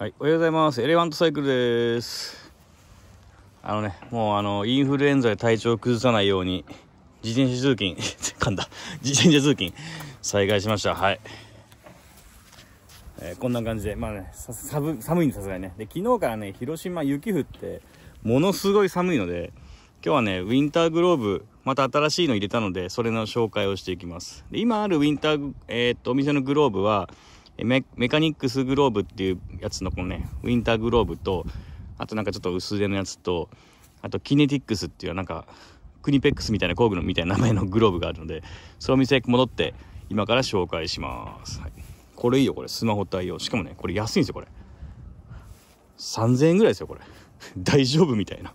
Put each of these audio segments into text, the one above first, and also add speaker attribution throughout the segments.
Speaker 1: はい、おはようございます。エレファントサイクルです。あのね、もうあの、インフルエンザで体調を崩さないように、自転車通勤、噛んだ、自転車通勤、再開しました。はい。えー、こんな感じで、まあね、寒寒いんでさすがにね。で、昨日からね、広島雪降って、ものすごい寒いので、今日はね、ウィンターグローブ、また新しいの入れたので、それの紹介をしていきます。で、今あるウィンター、えー、っと、お店のグローブは、メカニックスグローブっていうやつのこのね、ウィンターグローブと、あとなんかちょっと薄手のやつと、あとキネティックスっていうなんか、クニペックスみたいな工具のみたいな名前のグローブがあるので、そのお店へ戻って、今から紹介します。はい、これいいよ、これ。スマホ対応。しかもね、これ安いんですよ、これ。3000円ぐらいですよ、これ。大丈夫みたいな。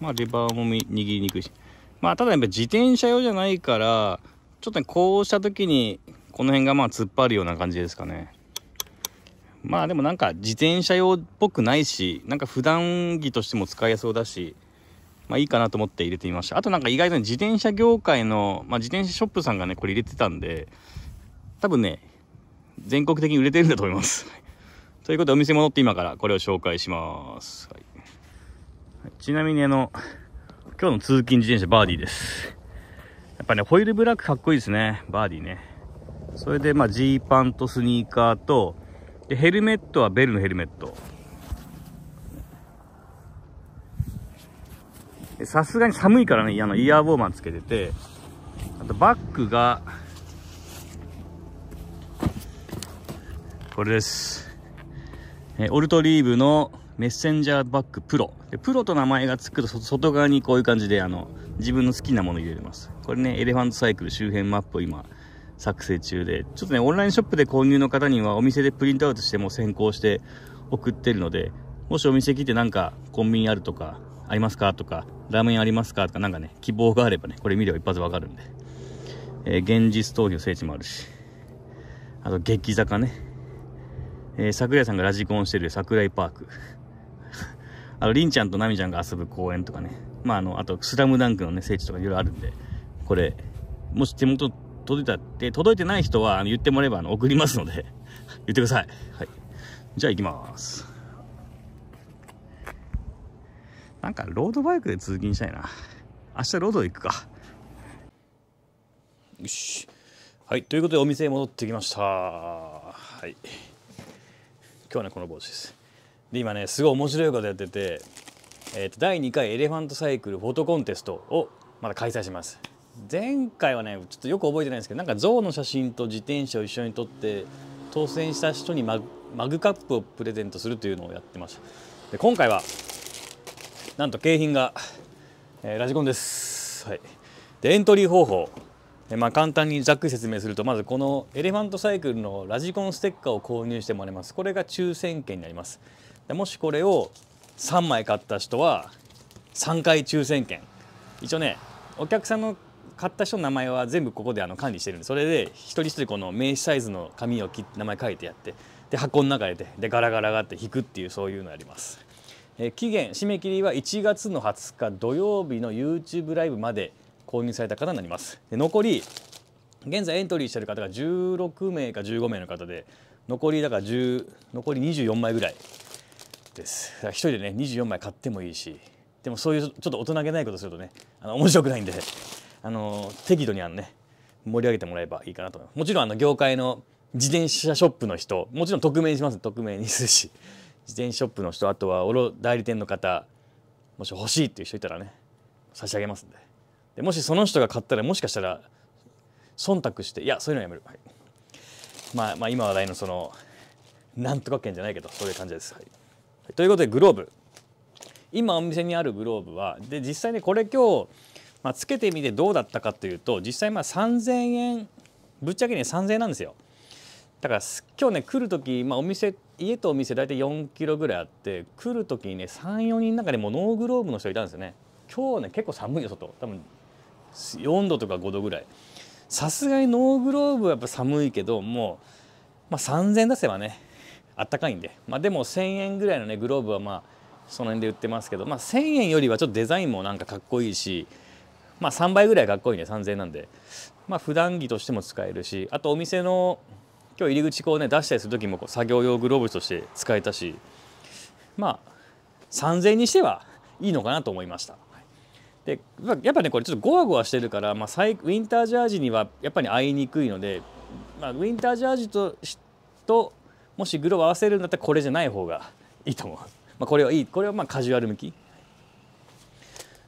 Speaker 1: まあ、レバーも握りにくいし。まあ、ただやっぱ自転車用じゃないから、ちょっとね、こうした時に、この辺がまあ突っ張るような感じですかね。まあでもなんか自転車用っぽくないし、なんか普段着としても使えそうだし、まあいいかなと思って入れてみました。あとなんか意外とね、自転車業界の、まあ自転車ショップさんがね、これ入れてたんで、多分ね、全国的に売れてるんだと思います。ということでお店戻って今からこれを紹介します。はいちなみにあの、今日の通勤自転車バーディーです。やっぱね、ホイールブラックかっこいいですね。バーディーね。それでまあ、ジーパンとスニーカーと、で、ヘルメットはベルのヘルメット。さすがに寒いからね、あの、イヤーウォーマンつけてて、あとバッグが、これです。え、オルトリーブのメッセンジャーバッグプロ。でプロと名前が付くと外側にこういう感じであの自分の好きなもの入れれます。これね、エレファントサイクル周辺マップを今作成中で、ちょっとね、オンラインショップで購入の方にはお店でプリントアウトしても先行して送ってるので、もしお店来てなんかコンビニあるとか、ありますかとか、ラーメンありますかとか、なんかね、希望があればね、これ見れば一発わかるんで。えー、現実逃避の聖地もあるし、あと、激坂ね。えー、桜井さんがラジコンしてる桜井パーク。あの、りんちゃんとなみちゃんが遊ぶ公園とかね、まあ、あの、あと、スラムダンクのね、聖地とかいろいろあるんで、これ、もし手元届いたって、届いてない人は、あの、言ってもらえば、あの、送りますので 言ってください。はい。じゃあ行きます。なんか、ロードバイクで通勤したいな。明日ロード行くか。よし。はい。ということで、お店へ戻ってきました。はい。今日はね、この帽子です。で今ねすごい面白いことやってて、えー、と第2回エレファントサイクルフォトコンテストをまだ開催します前回はねちょっとよく覚えてないんですけどなんか象の写真と自転車を一緒に撮って当選した人にマグマグカップをプレゼントするというのをやってましたで今回はなんと景品が、えー、ラジコンです、はい、でエントリー方法まあ、簡単にざっくり説明するとまずこのエレファントサイクルのラジコンステッカーを購入してもらいますこれが抽選券になりますでもしこれを3枚買った人は3回抽選券一応ねお客さんの買った人の名前は全部ここであの管理してるんでそれで一人一人この名刺サイズの紙を切って名前書いてやってで箱の中入れてでガラガラがって引くっていうそういうのやります、えー、期限締め切りは1月の20日土曜日の YouTube ライブまで購入された方になりますで残り現在エントリーしてる方が16名か15名の方で残りだから10残り24枚ぐらいです一人でね24枚買ってもいいしでもそういうちょっと大人げないことするとねあの面白くないんであの適度にあのね盛り上げてもらえばいいかなと思いますもちろんあの業界の自転車ショップの人もちろん匿名にします匿名にするし自転車ショップの人あとはろ代理店の方もし欲しいっていう人いたらね差し上げますんででもしその人が買ったらもしかしたら忖度していやそういうのやめる、はい、まあ、まあ今話題のそのなんとか券じゃないけどそういう感じです、はいということでグローブ今お店にあるグローブはで実際にこれ今日、まあ、つけてみてどうだったかというと実際まあ3000円ぶっちゃけね3000円なんですよだから今日ね来る時、まあ、お店家とお店大体4キロぐらいあって来る時にね34人の中でもノーグローブの人いたんですよね今日ね結構寒いよ外多分4度とか5度ぐらいさすがにノーグローブはやっぱ寒いけどもう、まあ、3000出せばねあったかいんで、まあ、でも1000円ぐらいのねグローブはまあその辺で売ってますけど、まあ、1000円よりはちょっとデザインもなんかかっこいいし、まあ、3倍ぐらいかっこいいね3000円なんで、まあ、普段着としても使えるしあとお店の今日入り口こうね出したりする時もこう作業用グローブとして使えたしまあ3000円にしてはいいのかなと思いました。でやっぱねこれちょっとゴワゴワしてるから、まあ、ウィンタージャージにはやっぱり合いにくいので、まあ、ウィンタージャージとともしグローブ合わせるんだったらこれじゃない方がいいと思う、まあ、これはいいこれはまあカジュアル向き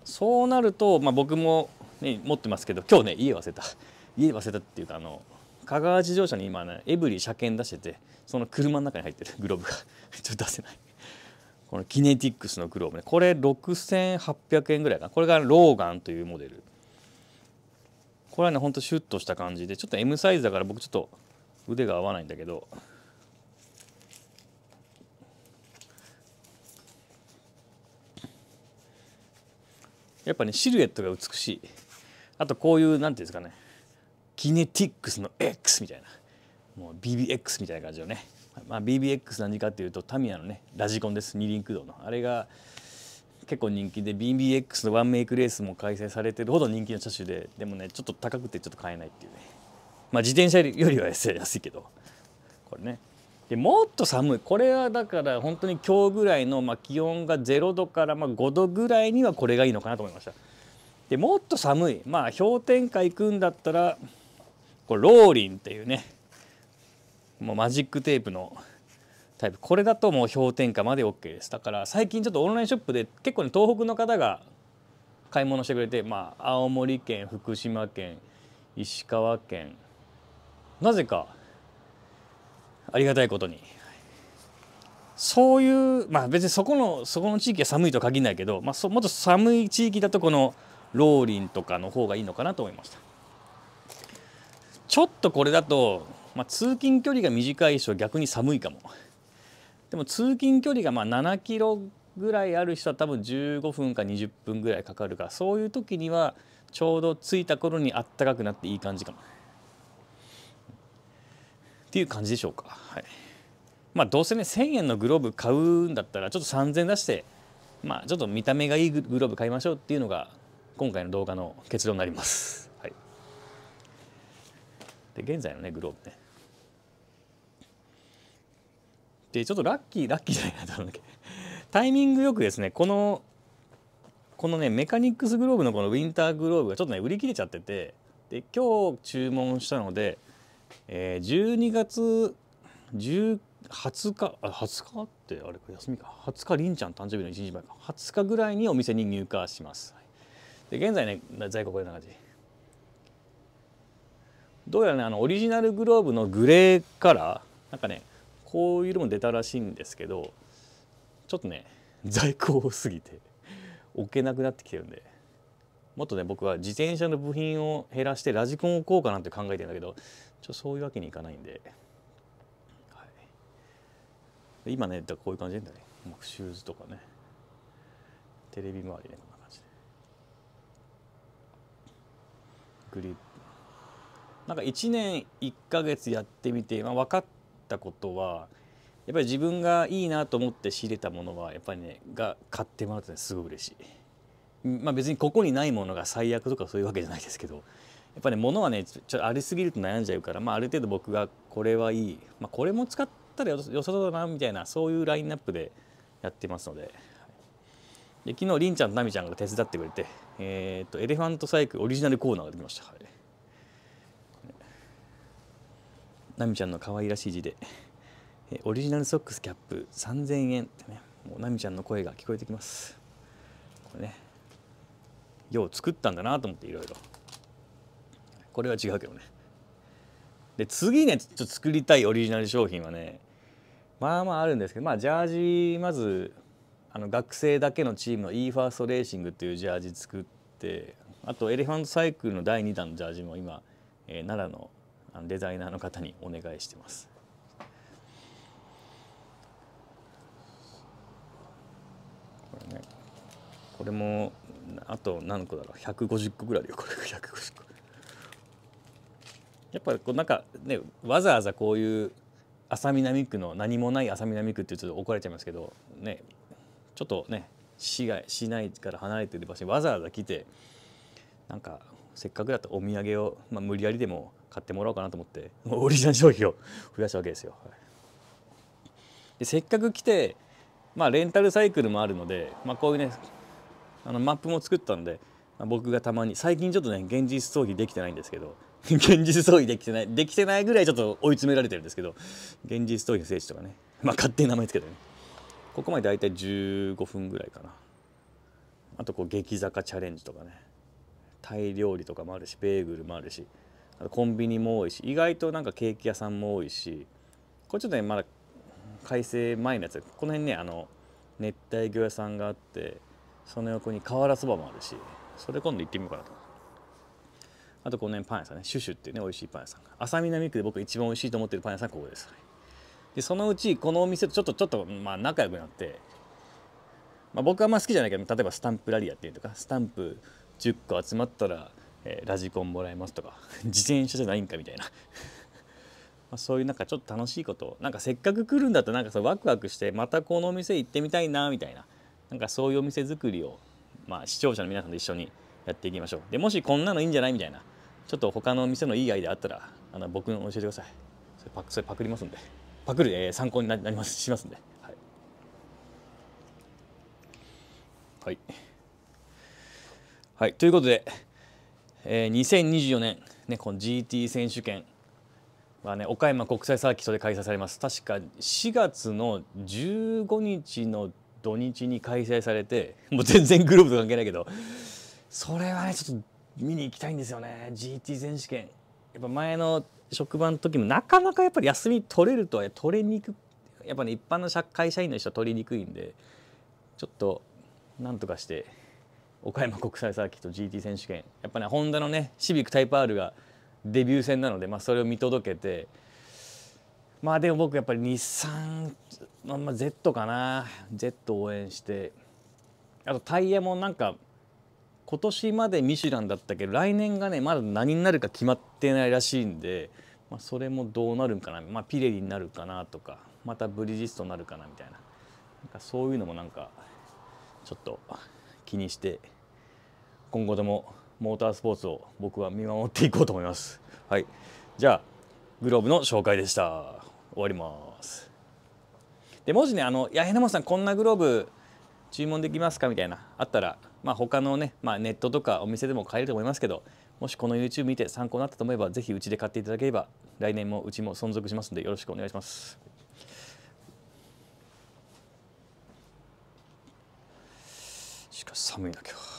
Speaker 1: そうなると、まあ、僕も、ね、持ってますけど今日ね家忘れた家忘れたっていうかあの香川自動車に今ねエブリ車検出しててその車の中に入ってるグローブが ちょっと出せないこのキネティックスのグローブねこれ6800円ぐらいかなこれがローガンというモデルこれはねほんとシュッとした感じでちょっと M サイズだから僕ちょっと腕が合わないんだけどやっぱねシルエットが美しいあとこういう何ていうんですかねキネティックスの X みたいなもう BBX みたいな感じのね、まあ、BBX 何かっていうとタミヤのねラジコンです二輪駆動のあれが結構人気で BBX のワンメイクレースも開催されてるほど人気の車種ででもねちょっと高くてちょっと買えないっていうねまあ自転車よりは安いけどこれねでもっと寒いこれはだから本当に今日ぐらいの、まあ、気温が0度からま5度ぐらいにはこれがいいのかなと思いましたでもっと寒いまあ氷点下行くんだったらこれローリンっていうねもうマジックテープのタイプこれだともう氷点下まで OK ですだから最近ちょっとオンラインショップで結構ね東北の方が買い物してくれてまあ青森県福島県石川県なぜかありがたいことにそういうまあ別にそこのそこの地域は寒いとは限らないけど、まあ、もっと寒い地域だとこのローリンとかの方がいいのかなと思いましたちょっとこれだと、まあ、通勤距離が短い人は逆に寒いかもでも通勤距離がまあ7キロぐらいある人は多分15分か20分ぐらいかかるからそういう時にはちょうど着いた頃にあったかくなっていい感じかも。っていう感じでしょうか。はいまあ、どうせね1000円のグローブ買うんだったらちょっと3000円出して、まあ、ちょっと見た目がいいグローブ買いましょうっていうのが今回の動画の結論になります。はい、で現在のねグローブね。でちょっとラッキーラッキーじゃないなと思うんだけどタイミングよくですねこのこのねメカニックスグローブのこのウィンターグローブがちょっとね売り切れちゃっててで今日注文したのでえー、12月20日あ20日ってあれか休みか20日りんちゃん誕生日の1日前か20日ぐらいにお店に入荷します、で現在ね在庫こんな感じどうやらねあのオリジナルグローブのグレーカラーなんかねこういうのも出たらしいんですけどちょっとね 在庫多すぎて置けなくなってきてるんでもっとね僕は自転車の部品を減らしてラジコンを置こうかなんて考えてるんだけどちょそういうわけにいかないんで、はい、今ねだこういう感じでねシューズとかねテレビ周りねこんな感じでグリップなんか1年1か月やってみて、まあ、分かったことはやっぱり自分がいいなと思って仕入れたものはやっぱりねが買ってもらうとねすごい嬉しい。まあ別にここにないものが最悪とかそういうわけじゃないですけどやっぱね物はねちょっとありすぎると悩んじゃうから、まあ、ある程度僕がこれはいい、まあ、これも使ったらよさそうだなみたいなそういうラインナップでやってますので。で昨日、りんちゃんとなみちゃんが手伝ってくれて、えっ、ー、とエレファントサイクルオリジナルコーナーができました。はい、なみちゃんの可愛らしい字で、えオリジナルソックスキャップ3000円ってね、もうなみちゃんの声が聞こえてきます。これね、よう作ったんだなと思っていろいろ。これは違うけどねで次ねちょっと作りたいオリジナル商品はねまあまああるんですけどまあジャージまずあの学生だけのチームの e ファーストレーシングっていうジャージ作ってあとエレファントサイクルの第2弾のジャージも今、えー、奈良のデザイナーの方にお願いしてます。これねこれもあと何個だろう150個ぐらいあよこれ150個。やっぱりこうなんかねわざわざこういう浅南区の何もない浅南区ってちょっと怒られちゃいますけどねちょっとね市街市内から離れてる場所にわざわざ来てなんかせっかくだったお土産を、まあ、無理やりでも買ってもらおうかなと思ってオリジナル商品を 増やしたわけですよ。でせっかく来て、まあ、レンタルサイクルもあるので、まあ、こういうねあのマップも作ったんで、まあ、僕がたまに最近ちょっとね現実逃避できてないんですけど現実逃避できてないできてないぐらいちょっと追い詰められてるんですけど現実逃避の聖地とかねまあ勝手に名前つけてねここまで大体15分ぐらいかなあとこう激坂チャレンジとかねタイ料理とかもあるしベーグルもあるしあとコンビニも多いし意外となんかケーキ屋さんも多いしこれちょっとねまだ改正前のやつこの辺ねあの熱帯魚屋さんがあってその横に瓦そばもあるしそれ今度行ってみようかなと。あとこの辺パン屋さんねシュシュっていうね美味しいパン屋さん浅南区で僕一番美味しいと思ってるパン屋さんここです、でそのうちこのお店とちょっとちょっとまあ仲良くなって、まあ、僕はあ好きじゃないけど例えばスタンプラリアっていうとかスタンプ10個集まったら、えー、ラジコンもらえますとか自転車じゃないんかみたいなまあ、そういうなんかちょっと楽しいことなんかせっかく来るんだったらなんかうワクワクしてまたこのお店行ってみたいなみたいななんかそういうお店作りを、まあ、視聴者の皆さんと一緒にやっていきましょうでもしこんなのいいんじゃないみたいなちょっと他の店のいいアイデアあったらあの僕の教えてくださいそれパクそれパクりますんでパクる、えー、参考になりますしますんではい、はい、はい、ということで、えー、2024年、ね、この GT 選手権はね岡山国際サーキットで開催されます確か4月の15日の土日に開催されてもう全然グループと関係ないけどそれはねちょっと見に行きたいんですよね GT 選手権やっぱ前の職場の時もなかなかやっぱり休み取れるとは取れにくやっぱね一般の会社員の人は取りにくいんでちょっとなんとかして岡山国際サーキット GT 選手権やっぱねホンダのねシビックタイプ R がデビュー戦なので、まあ、それを見届けてまあでも僕やっぱり日産、まあ、Z かな Z 応援してあとタイヤもなんか今年までミシュランだったけど来年がねまだ何になるか決まってないらしいんで、まあ、それもどうなるんかな、まあ、ピレリになるかなとかまたブリヂストンになるかなみたいななんかそういうのもなんかちょっと気にして今後ともモータースポーツを僕は見守っていこうと思います。はい、じゃあグローブの紹介でした。終わります。でもしねあの八重さんこんなグローブ注文できますかみたいなあったら、まあ、他のね、まあ、ネットとかお店でも買えると思いますけどもしこの YouTube 見て参考になったと思えばぜひうちで買っていただければ来年もうちも存続しますのでよろしくお願いします。しかし寒いな今日。